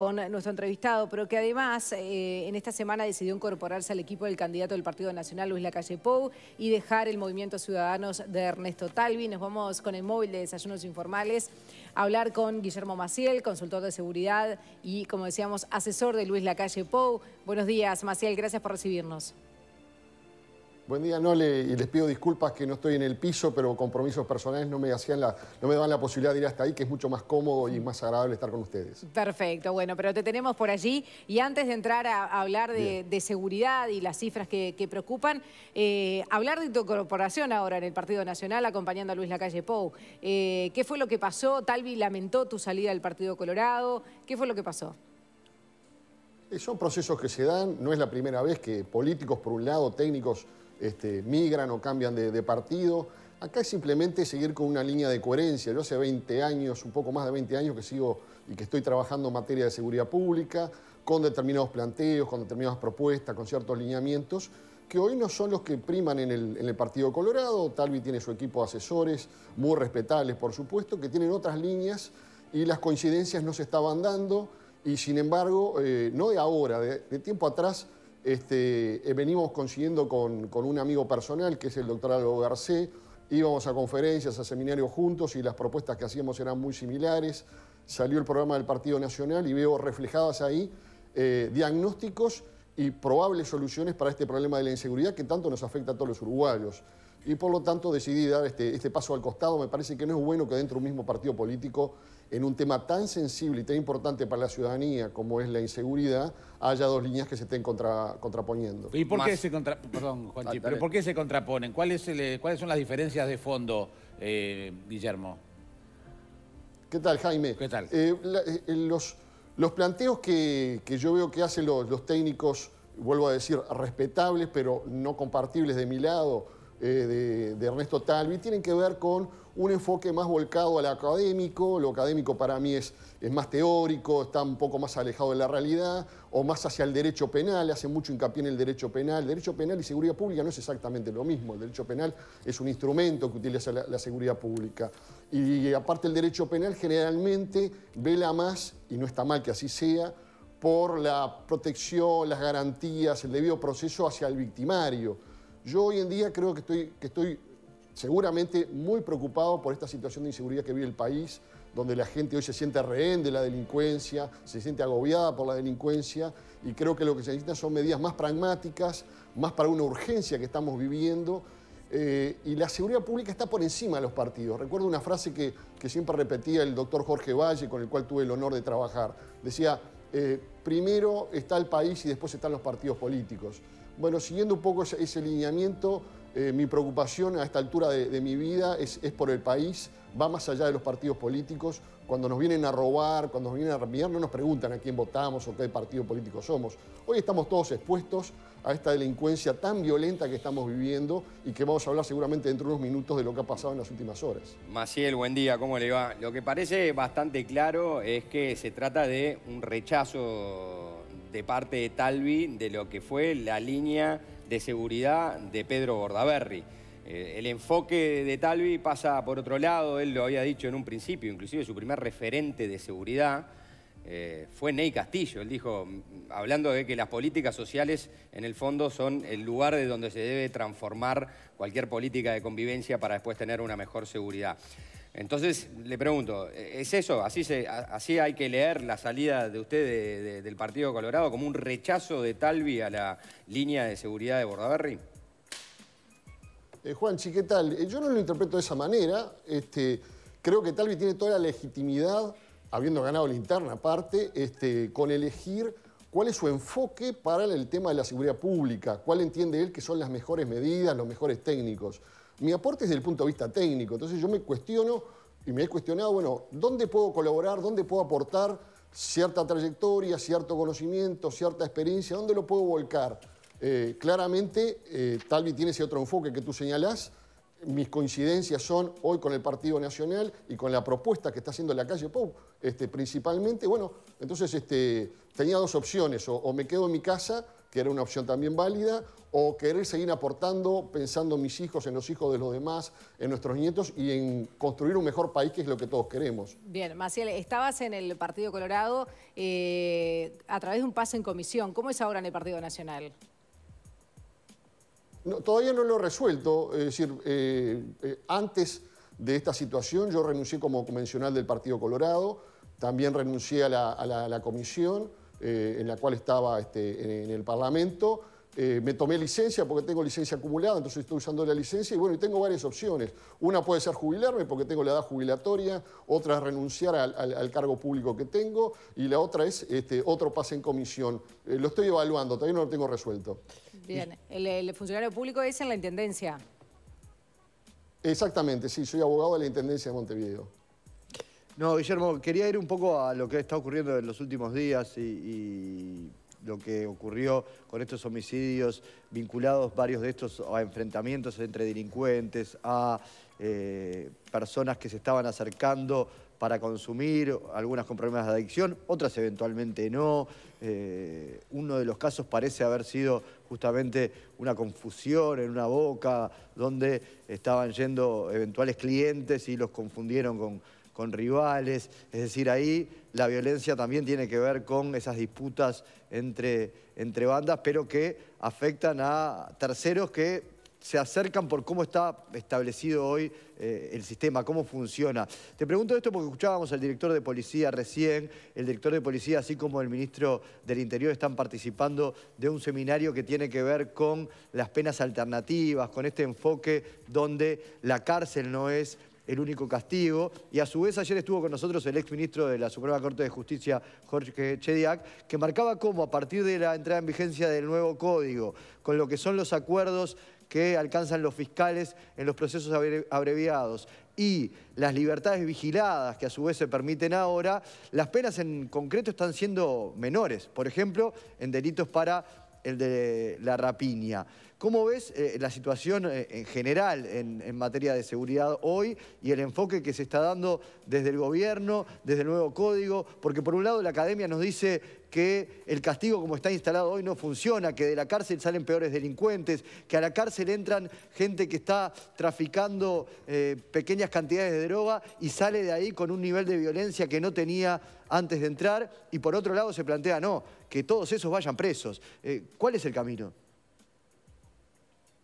con nuestro entrevistado, pero que además eh, en esta semana decidió incorporarse al equipo del candidato del Partido Nacional, Luis Lacalle Pou, y dejar el Movimiento Ciudadanos de Ernesto Talvi. Nos vamos con el móvil de Desayunos Informales a hablar con Guillermo Maciel, consultor de seguridad y, como decíamos, asesor de Luis Lacalle Pou. Buenos días, Maciel, gracias por recibirnos. Buen día, y les pido disculpas que no estoy en el piso, pero compromisos personales no me, hacían no me daban la posibilidad de ir hasta ahí, que es mucho más cómodo y más agradable estar con ustedes. Perfecto, bueno, pero te tenemos por allí. Y antes de entrar a, hablar de, seguridad y las cifras que, preocupan, eh, hablar de tu corporación ahora en el Partido Nacional, acompañando a Luis Lacalle Pou. Eh, ¿Qué fue lo que pasó? Talvi lamentó tu salida del Partido Colorado. ¿Qué fue lo que pasó? Eh, son procesos que se dan, no es la primera vez que políticos, por un lado, técnicos este, migran o cambian de, partido. Acá es simplemente seguir con una línea de coherencia. Yo hace 20 años, un poco más de 20 años que sigo y que estoy trabajando en materia de seguridad pública, con determinados planteos, con determinadas propuestas, con ciertos lineamientos, que hoy no son los que priman en el, Partido Colorado. Talvi tiene su equipo de asesores, muy respetables, por supuesto, que tienen otras líneas y las coincidencias no se estaban dando y sin embargo, eh, no de ahora, de tiempo atrás, este, eh, venimos consiguiendo con, un amigo personal, que es el doctor Algo Garcé, íbamos a conferencias, a seminarios juntos y las propuestas que hacíamos eran muy similares. Salió el programa del Partido Nacional y veo reflejadas ahí eh, diagnósticos y probables soluciones para este problema de la inseguridad que tanto nos afecta a todos los uruguayos. Y por lo tanto decidí dar este, este paso al costado. Me parece que no es bueno que dentro de un mismo partido político en un tema tan sensible y tan importante para la ciudadanía como es la inseguridad, haya dos líneas que se estén contraponiendo. ¿Y por qué, se ah, por qué se contraponen? ¿Cuáles son las diferencias de fondo, eh, Guillermo? ¿Qué tal, Jaime? ¿Qué tal? Eh, eh, los, planteos que, yo veo que hacen los técnicos, vuelvo a decir, respetables, pero no compartibles de mi lado, eh, de, Ernesto Talvi tienen que ver con un enfoque más volcado al académico, lo académico para mí es, más teórico, está un poco más alejado de la realidad, o más hacia el derecho penal, hace mucho hincapié en el derecho penal. derecho penal y seguridad pública no es exactamente lo mismo, el derecho penal es un instrumento que utiliza la, seguridad pública. y eh, aparte el derecho penal generalmente vela más, y no está mal que así sea, por la protección, las garantías, el debido proceso hacia el victimario yo hoy en día creo que estoy, que estoy seguramente muy preocupado por esta situación de inseguridad que vive el país, donde la gente hoy se siente rehén de la delincuencia, se siente agobiada por la delincuencia y creo que lo que se necesitan son medidas más pragmáticas, más para una urgencia que estamos viviendo. Eh, y la seguridad pública está por encima de los partidos. Recuerdo una frase que, siempre repetía el doctor Jorge Valle, con el cual tuve el honor de trabajar. Decía, eh, primero está el país y después están los partidos políticos. Bueno, siguiendo un poco ese, lineamiento, eh, mi preocupación a esta altura de, mi vida es, por el país, va más allá de los partidos políticos. Cuando nos vienen a robar, cuando nos vienen a remediar, no nos preguntan a quién votamos o qué partido político somos. Hoy estamos todos expuestos a esta delincuencia tan violenta que estamos viviendo y que vamos a hablar seguramente dentro de unos minutos de lo que ha pasado en las últimas horas. Maciel, buen día, ¿cómo le va? Lo que parece bastante claro es que se trata de un rechazo de parte de Talvi de lo que fue la línea de seguridad de Pedro Bordaberry. Eh, el enfoque de Talvi pasa por otro lado, él lo había dicho en un principio, inclusive su primer referente de seguridad eh, fue Ney Castillo. Él dijo, hablando de que las políticas sociales en el fondo son el lugar de donde se debe transformar cualquier política de convivencia para después tener una mejor seguridad. Entonces, le pregunto, ¿e-, ¿es eso? ¿Así, así hay que leer la salida de usted del Partido Colorado como un rechazo de Talvi a la línea de seguridad de Bordaberry? Eh, Juan, Juanchi, ¿qué tal? Eh, yo no lo interpreto de esa manera. Este, creo que Talvi tiene toda la legitimidad, habiendo ganado la interna parte, este, con elegir cuál es su enfoque para el tema de la seguridad pública, cuál entiende él que son las mejores medidas, los mejores técnicos. Mi aporte es desde el punto de vista técnico, entonces yo me cuestiono y me he cuestionado, bueno, ¿dónde puedo colaborar? ¿Dónde puedo aportar cierta trayectoria, cierto conocimiento, cierta experiencia? ¿Dónde lo puedo volcar? Eh, claramente, eh, tal Talvi tiene ese otro enfoque que tú señalás. Mis coincidencias son hoy con el Partido Nacional y con la propuesta que está haciendo la calle Pou, este, principalmente. Bueno, entonces este, tenía dos opciones, o me quedo en mi casa que era una opción también válida, o querer seguir aportando pensando en mis hijos, en los hijos de los demás, en nuestros nietos y en construir un mejor país, que es lo que todos queremos. Bien, Maciel, estabas en el Partido Colorado eh, a través de un pase en comisión. ¿Cómo es ahora en el Partido Nacional? todavía no lo he resuelto, es decir, eh, eh, antes de esta situación yo renuncié como convencional del Partido Colorado, también renuncié a la, a la comisión. Eh, en la cual estaba este, en, el Parlamento. Eh, me tomé licencia porque tengo licencia acumulada, entonces estoy usando la licencia y bueno, y tengo varias opciones. Una puede ser jubilarme porque tengo la edad jubilatoria, otra es renunciar al, cargo público que tengo y la otra es este, otro pase en comisión. Eh, lo estoy evaluando, todavía no lo tengo resuelto. Bien, el funcionario público es en la Intendencia. Exactamente, sí, soy abogado de la Intendencia de Montevideo. No, Guillermo, quería ir un poco a lo que está ocurriendo en los últimos días y, lo que ocurrió con estos homicidios vinculados varios de estos a enfrentamientos entre delincuentes, a eh, personas que se estaban acercando para consumir, algunas con problemas de adicción, otras eventualmente no. Eh, uno de los casos parece haber sido justamente una confusión en una boca donde estaban yendo eventuales clientes y los confundieron con, con rivales. Es decir, ahí la violencia también tiene que ver con esas disputas entre, entre bandas, pero que afectan a terceros que se acercan por cómo está establecido hoy eh, el sistema, cómo funciona. Te pregunto esto porque escuchábamos al director de policía recién, el director de policía así como el ministro del Interior están participando de un seminario que tiene que ver con las penas alternativas, con este enfoque donde la cárcel no es el único castigo. Y a su vez ayer estuvo con nosotros el exministro de la Suprema Corte de Justicia, Jorge Chediak, que marcaba cómo a partir de la entrada en vigencia del nuevo código, con lo que son los acuerdos que alcanzan los fiscales en los procesos abreviados y las libertades vigiladas que a su vez se permiten ahora, las penas en concreto están siendo menores, por ejemplo, en delitos para el de la rapiña. ¿Cómo ves eh, la situación eh, en general en, materia de seguridad hoy y el enfoque que se está dando desde el gobierno, desde el nuevo código? Porque por un lado la academia nos dice que el castigo como está instalado hoy no funciona, que de la cárcel salen peores delincuentes, que a la cárcel entran gente que está traficando eh, pequeñas cantidades de droga y sale de ahí con un nivel de violencia que no tenía antes de entrar. Y por otro lado se plantea, no, que todos esos vayan presos. ¿Cuál es el camino?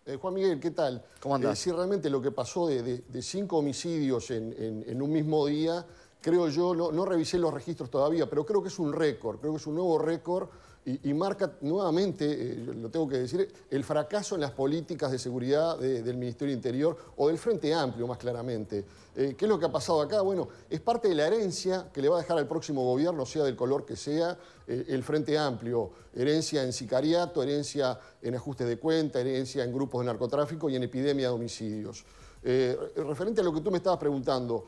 Eh, Juan Miguel, ¿qué tal? ¿Cómo andás? Eh, si realmente lo que pasó de, cinco homicidios en, un mismo día, creo yo, no, no revisé los registros todavía, pero creo que es un récord, creo que es un nuevo récord y, marca nuevamente, eh, lo tengo que decir, el fracaso en las políticas de seguridad del Ministerio Interior o del Frente Amplio, más claramente. Eh, ¿Qué es lo que ha pasado acá? Bueno, es parte de la herencia que le va a dejar al próximo gobierno, sea del color que sea, eh, el Frente Amplio. Herencia en sicariato, herencia en ajustes de cuenta, herencia en grupos de narcotráfico y en epidemia de homicidios. referente a lo que tú me estabas preguntando,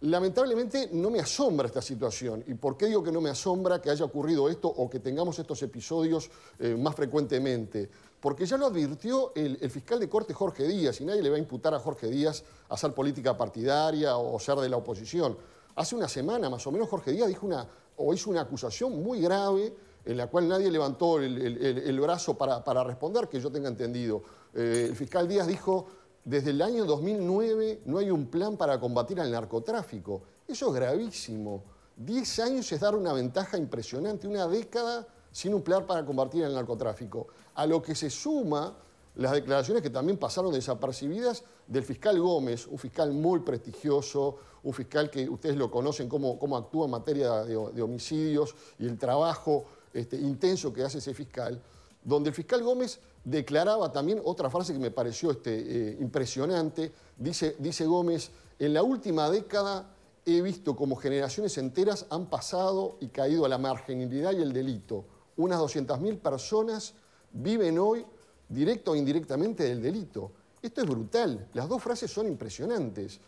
Lamentablemente no me asombra esta situación. ¿Y por qué digo que no me asombra que haya ocurrido esto o que tengamos estos episodios eh, más frecuentemente? Porque ya lo advirtió el, fiscal de corte Jorge Díaz y nadie le va a imputar a Jorge Díaz hacer política partidaria o, ser de la oposición. Hace una semana más o menos Jorge Díaz dijo una, o hizo una acusación muy grave en la cual nadie levantó el, brazo para, responder, que yo tenga entendido. Eh, el fiscal Díaz dijo, desde el año 2009 no hay un plan para combatir al narcotráfico. Eso es gravísimo. Diez años es dar una ventaja impresionante, una década sin un plan para combatir al narcotráfico. A lo que se suma las declaraciones que también pasaron desapercibidas del fiscal Gómez, un fiscal muy prestigioso, un fiscal que ustedes lo conocen, cómo, cómo actúa en materia de, homicidios y el trabajo este, intenso que hace ese fiscal donde el fiscal Gómez declaraba también otra frase que me pareció este, eh, impresionante. Dice, dice Gómez, en la última década he visto como generaciones enteras han pasado y caído a la marginalidad y el delito. Unas 200.000 personas viven hoy directo o indirectamente del delito. Esto es brutal. Las dos frases son impresionantes.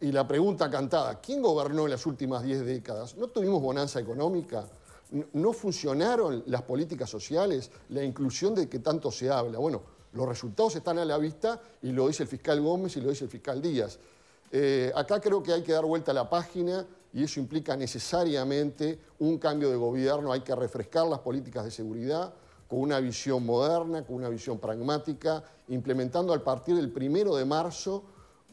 Y la pregunta cantada, ¿quién gobernó en las últimas 10 décadas? ¿No tuvimos bonanza económica? no funcionaron las políticas sociales, la inclusión de que tanto se habla. Bueno, los resultados están a la vista y lo dice el fiscal Gómez y lo dice el fiscal Díaz. Eh, acá creo que hay que dar vuelta a la página y eso implica necesariamente un cambio de gobierno, hay que refrescar las políticas de seguridad con una visión moderna, con una visión pragmática, implementando a partir del primero de marzo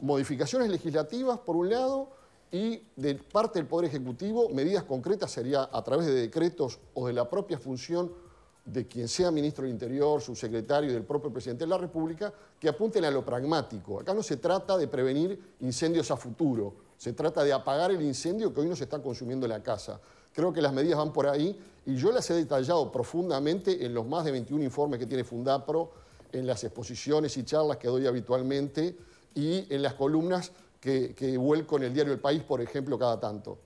modificaciones legislativas, por un lado, y de parte del Poder Ejecutivo medidas concretas sería a través de decretos o de la propia función de quien sea ministro del Interior, subsecretario y del propio presidente de la República, que apunten a lo pragmático. Acá no se trata de prevenir incendios a futuro, se trata de apagar el incendio que hoy nos está consumiendo la casa. Creo que las medidas van por ahí y yo las he detallado profundamente en los más de 21 informes que tiene Fundapro, en las exposiciones y charlas que doy habitualmente y en las columnas que, vuelco en el diario El País, por ejemplo, cada tanto.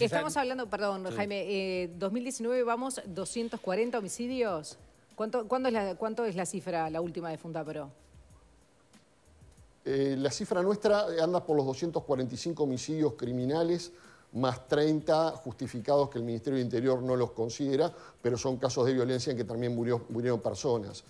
Estamos hablando, perdón, Jaime, 2019 eh, vamos 240 homicidios. ¿Cuánto, es la, cifra, la última de Fundapro? Eh, la cifra nuestra anda por los 245 homicidios criminales, más 30 justificados que el Ministerio de Interior no los considera, pero son casos de violencia en que también murió, murieron personas.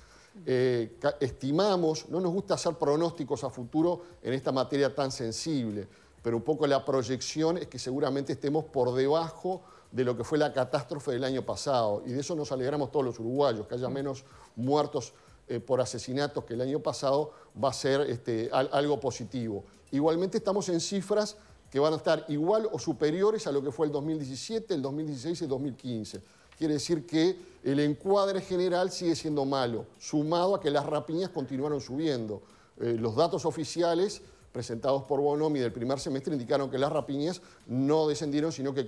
Eh, estimamos, no nos gusta hacer pronósticos a futuro en esta materia tan sensible, pero un poco la proyección es que seguramente estemos por debajo de lo que fue la catástrofe del año pasado. Y de eso nos alegramos todos los uruguayos, que haya menos muertos eh, por asesinatos que el año pasado va a ser este, algo positivo. Igualmente estamos en cifras que van a estar igual o superiores a lo que fue el 2017, el 2016 y el 2015. Quiere decir que el encuadre general sigue siendo malo, sumado a que las rapiñas continuaron subiendo. Eh, los datos oficiales presentados por Bonomi del primer semestre indicaron que las rapiñas no descendieron, sino que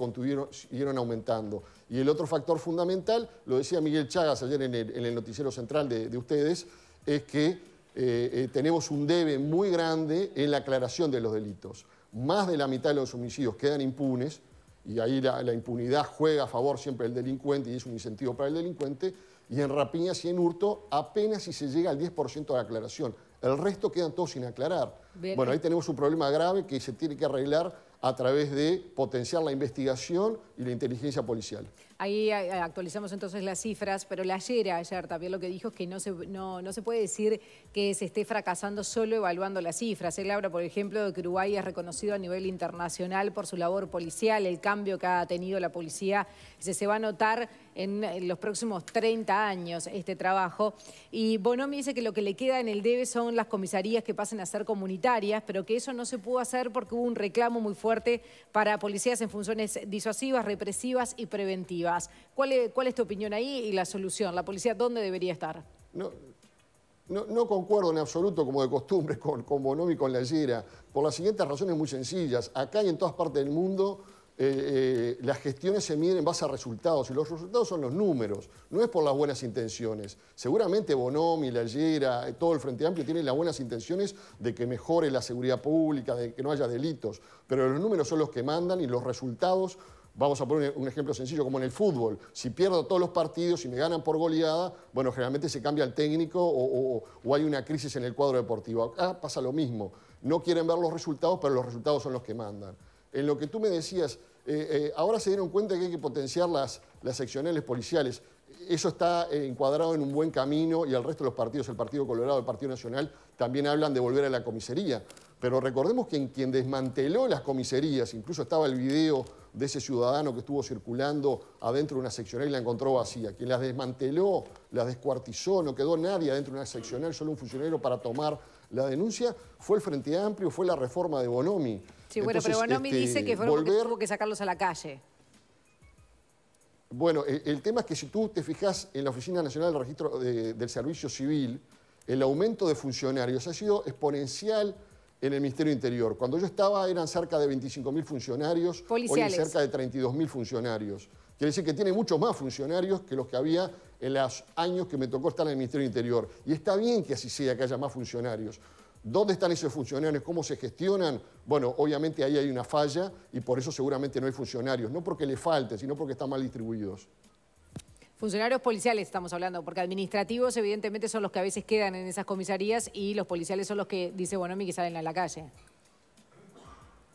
siguieron aumentando. Y el otro factor fundamental, lo decía Miguel Chagas ayer en el, noticiero central de, ustedes, es que eh, eh, tenemos un debe muy grande en la aclaración de los delitos. Más de la mitad de los homicidios quedan impunes, y ahí la, impunidad juega a favor siempre del delincuente y es un incentivo para el delincuente, y en rapiñas y en hurto apenas si se llega al 10% de aclaración. El resto quedan todos sin aclarar. Bueno, ahí tenemos un problema grave que se tiene que arreglar a través de potenciar la investigación y la inteligencia policial. Ahí eh, eh, actualizamos entonces las cifras, pero la ayer, ayer también lo que dijo es que no se, no, se puede decir que se esté fracasando solo evaluando las cifras. Él ¿eh, habla, por ejemplo, de que Uruguay es reconocido a nivel internacional por su labor policial, el cambio que ha tenido la policía se, se va a notar en los próximos 30 años este trabajo. Y Bonomi dice que lo que le queda en el debe son las comisarías que pasen a ser comunitarias, pero que eso no se pudo hacer porque hubo un reclamo muy fuerte para policías en funciones disuasivas, represivas y preventivas. ¿Cuál es, tu opinión ahí y la solución? ¿La policía dónde debería estar? No, no, concuerdo en absoluto, como de costumbre, con, Bonomi y con la por las siguientes razones muy sencillas. Acá y en todas partes del mundo eh, eh, las gestiones se miden en base a resultados, y los resultados son los números, no es por las buenas intenciones. Seguramente Bonomi, La Llera, todo el Frente Amplio tienen las buenas intenciones de que mejore la seguridad pública, de que no haya delitos, pero los números son los que mandan y los resultados Vamos a poner un ejemplo sencillo, como en el fútbol. Si pierdo todos los partidos y me ganan por goleada, bueno, generalmente se cambia el técnico o, hay una crisis en el cuadro deportivo. Acá pasa lo mismo. No quieren ver los resultados, pero los resultados son los que mandan. En lo que tú me decías, eh, eh, ahora se dieron cuenta que hay que potenciar las, seccionales policiales. Eso está eh, encuadrado en un buen camino y el resto de los partidos, el Partido Colorado, el Partido Nacional, también hablan de volver a la comisaría. Pero recordemos que quien desmanteló las comiserías, incluso estaba el video de ese ciudadano que estuvo circulando adentro de una seccional y la encontró vacía. Quien las desmanteló, las descuartizó, no quedó nadie adentro de una seccional, solo un funcionario para tomar la denuncia, fue el Frente Amplio, fue la reforma de Bonomi. Sí, bueno, pero Bonomi este, dice que fueron volver... tuvo que sacarlos a la calle. Bueno, el, tema es que si tú te fijas en la Oficina Nacional del Registro del Servicio Civil, el aumento de funcionarios ha sido exponencial en el Ministerio Interior. Cuando yo estaba eran cerca de 25.000 funcionarios, hoy cerca de 32.000 funcionarios. Quiere decir que tiene muchos más funcionarios que los que había en los años que me tocó estar en el Ministerio Interior. Y está bien que así sea, que haya más funcionarios. ¿Dónde están esos funcionarios? ¿Cómo se gestionan? Bueno, obviamente ahí hay una falla y por eso seguramente no hay funcionarios, no porque le falte, sino porque están mal distribuidos. Funcionarios policiales estamos hablando, porque administrativos evidentemente son los que a veces quedan en esas comisarías y los policiales son los que, dice Bonomi, que salen a la calle.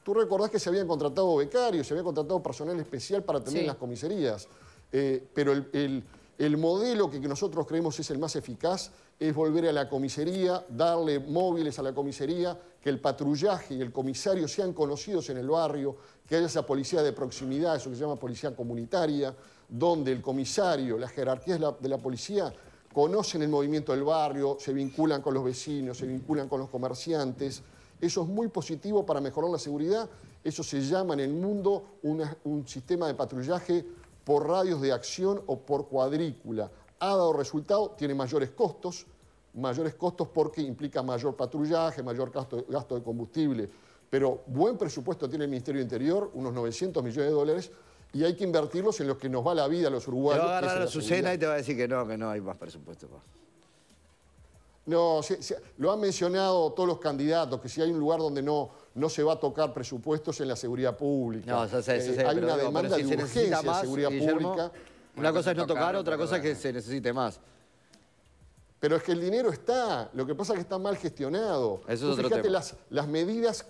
Tú recordás que se habían contratado becarios, se había contratado personal especial para tener las comisarías, eh, pero el, el modelo que nosotros creemos es el más eficaz es volver a la comisaría, darle móviles a la comisaría, que el patrullaje y el comisario sean conocidos en el barrio, que haya esa policía de proximidad, eso que se llama policía comunitaria, donde el comisario, las jerarquías de la, policía conocen el movimiento del barrio, se vinculan con los vecinos, se vinculan con los comerciantes. Eso es muy positivo para mejorar la seguridad. Eso se llama en el mundo un sistema de patrullaje por radios de acción o por cuadrícula. Ha dado resultado, tiene mayores costos, mayores costos porque implica mayor patrullaje, mayor gasto, gasto de combustible. Pero buen presupuesto tiene el Ministerio del Interior, unos 900 millones de dólares, y hay que invertirlos en los que nos va la vida los uruguayos. Te va a agarrar a y te va a decir que no, que no hay más presupuesto. No, lo han mencionado todos los candidatos, que si hay un lugar donde no, no se va a tocar presupuestos en la seguridad pública. No, eso eh, hay una demanda de urgencia de seguridad pública. Una cosa es no tocar, otra cosa es que se necesite más. Pero es que el dinero está, lo que pasa es que está mal gestionado. Eso fíjate Las, las medidas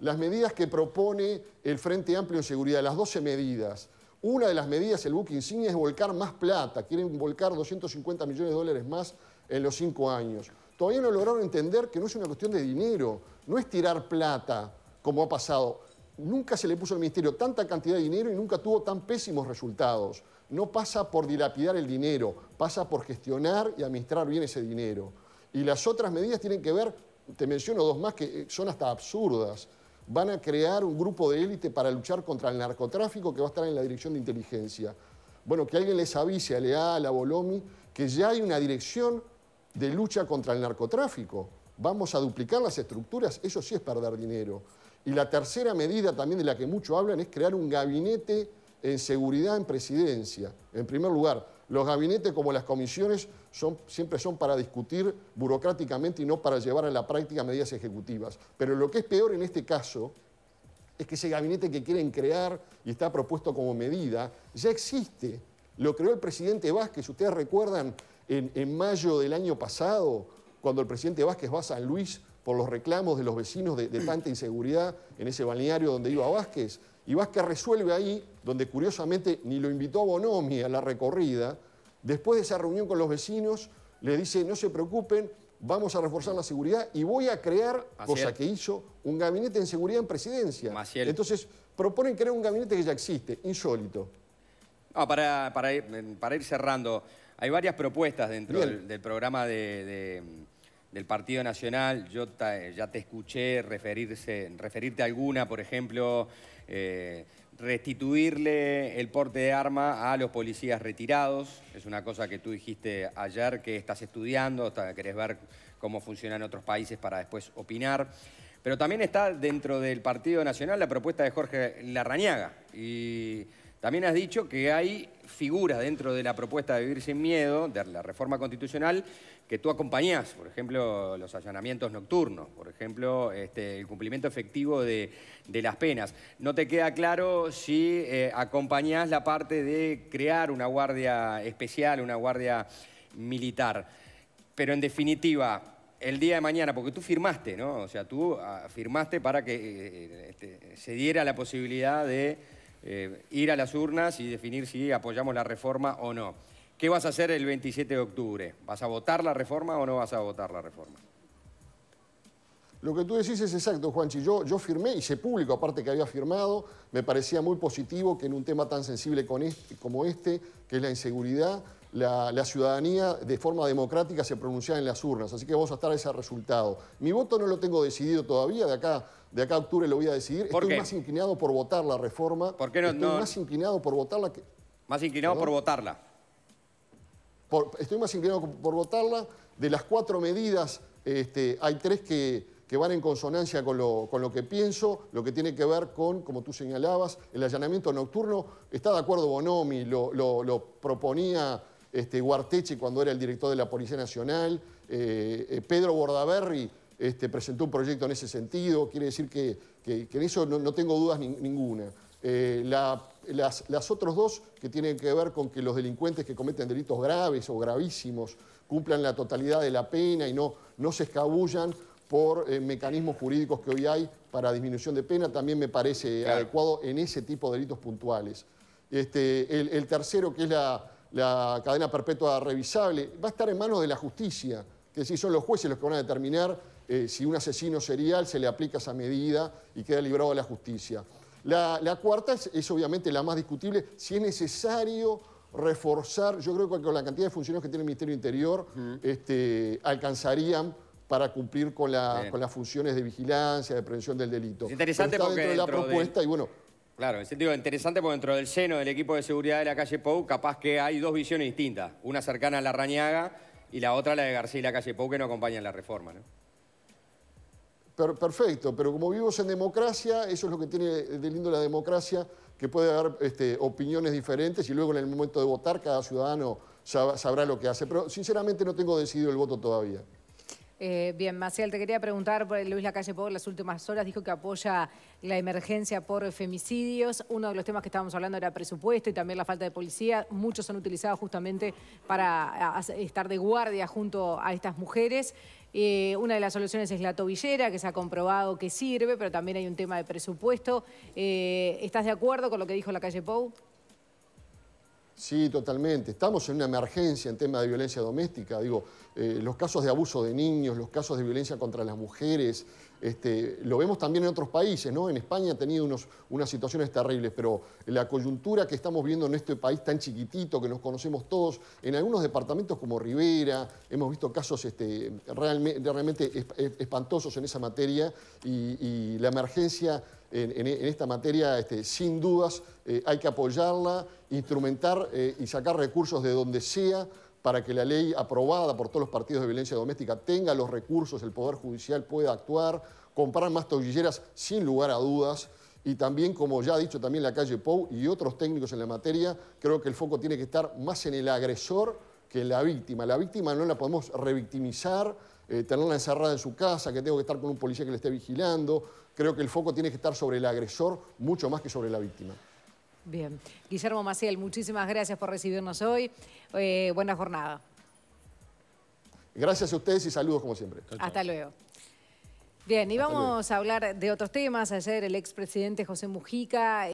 las medidas que propone el Frente Amplio de Seguridad, las 12 medidas. Una de las medidas, el buque insignia, es volcar más plata. Quieren volcar 250 millones de dólares más en los cinco años. Todavía no lograron entender que no es una cuestión de dinero, no es tirar plata, como ha pasado. Nunca se le puso al Ministerio tanta cantidad de dinero y nunca tuvo tan pésimos resultados. No pasa por dilapidar el dinero, pasa por gestionar y administrar bien ese dinero. Y las otras medidas tienen que ver, te menciono dos más que son hasta absurdas van a crear un grupo de élite para luchar contra el narcotráfico que va a estar en la dirección de inteligencia. Bueno, que alguien les avise a LEA, a la Bolomi, que ya hay una dirección de lucha contra el narcotráfico. Vamos a duplicar las estructuras, eso sí es perder dinero. Y la tercera medida también de la que muchos hablan es crear un gabinete en seguridad en presidencia. En primer lugar, los gabinetes como las comisiones siempre son para discutir burocráticamente y no para llevar a la práctica medidas ejecutivas. Pero lo que es peor en este caso es que ese gabinete que quieren crear y está propuesto como medida ya existe. Lo creó el presidente Vázquez, ustedes recuerdan en, en mayo del año pasado, cuando el presidente Vázquez va a San Luis por los reclamos de los vecinos de, tanta inseguridad en ese balneario donde iba Vázquez. Y Vázquez resuelve ahí, donde curiosamente ni lo invitó a Bonomi a la recorrida, después de esa reunión con los vecinos, le dice, no se preocupen, vamos a reforzar la seguridad y voy a crear, cosa que hizo, un gabinete de seguridad en presidencia. Entonces, proponen crear un gabinete que ya existe, insólito. para, para, ir, para ir cerrando, hay varias propuestas dentro del, programa de del Partido Nacional. Yo eh, ya te escuché referirse, referirte a alguna, por ejemplo, eh, restituirle el porte de arma a los policías retirados. Es una cosa que tú dijiste ayer que estás estudiando, querés ver cómo funcionan otros países para después opinar. Pero también está dentro del Partido Nacional la propuesta de Jorge Larrañaga. También has dicho que hay figuras dentro de la propuesta de Vivir sin Miedo, de la reforma constitucional, que tú acompañás, por ejemplo, los allanamientos nocturnos, por ejemplo, este, el cumplimiento efectivo de, las penas. No te queda claro si eh, acompañás la parte de crear una guardia especial, una guardia militar. Pero en definitiva, el día de mañana, porque tú firmaste, ¿no? O sea, tú ah, firmaste para que eh, este, se diera la posibilidad de eh, ir a las urnas y definir si apoyamos la reforma o no. ¿Qué vas a hacer el 27 de octubre? ¿Vas a votar la reforma o no vas a votar la reforma? Lo que tú decís es exacto, Juanchi. Yo, yo firmé, hice público, aparte que había firmado, me parecía muy positivo que en un tema tan sensible como este, que es la inseguridad, la, ciudadanía de forma democrática se pronunciara en las urnas. Así que vamos a estar ese resultado. Mi voto no lo tengo decidido todavía, de acá, de acá a octubre lo voy a decidir. Estoy más inclinado por votar la reforma. ¿Por qué no? Estoy más inclinado por votarla que... Más inclinado por votarla. estoy más inclinado por votarla. De las cuatro medidas, este, hay tres que, van en consonancia con lo, que pienso, lo que tiene que ver con, como tú señalabas, el allanamiento nocturno. Está de acuerdo Bonomi, lo proponía este, Guarteche cuando era el director de la Policía Nacional, eh, eh, Pedro Bordaberry este, presentó un proyecto en ese sentido, quiere decir que, en eso no, tengo dudas ninguna. Eh, las, otras dos que tienen que ver con que los delincuentes que cometen delitos graves o gravísimos cumplan la totalidad de la pena y no, no se escabullan por mecanismos jurídicos que hoy hay para disminución de pena, también me parece adecuado en ese tipo de delitos puntuales. Este, el tercero, que es la, la cadena perpetua revisable, va a estar en manos de la justicia, que si son los jueces los que van a determinar eh, si un asesino serial se le aplica esa medida y queda librado de la justicia. La, cuarta es, obviamente la más discutible, si es necesario reforzar, yo creo que con la cantidad de funciones que tiene el Ministerio Interior, este, alcanzarían para cumplir con, las funciones de vigilancia, de prevención del delito. interesante está dentro de la propuesta y bueno, Claro, el sentido interesante porque dentro del seno del equipo de seguridad de la calle Pou, capaz que hay dos visiones distintas. Una cercana a la Rañaga y la otra la de García y la calle Pou, que no acompañan la reforma, perfecto, pero como vivimos en democracia, eso es lo que tiene de lindo la democracia, que puede haber este, opiniones diferentes y luego en el momento de votar cada ciudadano sabrá lo que hace. Pero sinceramente no tengo decidido el voto todavía. Eh, bien, Maciel, te quería preguntar, por Luis la Lacalle en las últimas horas dijo que apoya la emergencia por femicidios. Uno de los temas que estábamos hablando era presupuesto y también la falta de policía. Muchos son utilizados justamente para estar de guardia junto a estas mujeres. Eh, una de las soluciones es la tobillera, que se ha comprobado que sirve, pero también hay un tema de presupuesto. Eh, ¿Estás de acuerdo con lo que dijo la calle Pou? Sí, totalmente. Estamos en una emergencia en tema de violencia doméstica. Digo, eh, los casos de abuso de niños, los casos de violencia contra las mujeres, este, lo vemos también en otros países, ¿no? En España ha tenido unos, unas situaciones terribles, pero la coyuntura que estamos viendo en este país tan chiquitito, que nos conocemos todos, en algunos departamentos como Rivera, hemos visto casos este, realmente espantosos en esa materia y la emergencia en, esta materia, este, sin dudas, eh, hay que apoyarla, instrumentar eh, y sacar recursos de donde sea para que la ley aprobada por todos los partidos de violencia doméstica tenga los recursos, el Poder Judicial pueda actuar, comprar más tobilleras sin lugar a dudas y también, como ya ha dicho también la calle Pou y otros técnicos en la materia, creo que el foco tiene que estar más en el agresor que en la víctima. La víctima no la podemos revictimizar, eh, tenerla encerrada en su casa, que tengo que estar con un policía que le esté vigilando, Creo que el foco tiene que estar sobre el agresor mucho más que sobre la víctima. Bien. Guillermo Maciel, muchísimas gracias por recibirnos hoy. Eh, buena jornada. Gracias a ustedes y saludos como siempre. Hasta luego. Bien, y vamos a hablar de otros temas. Ayer el expresidente José Mujica...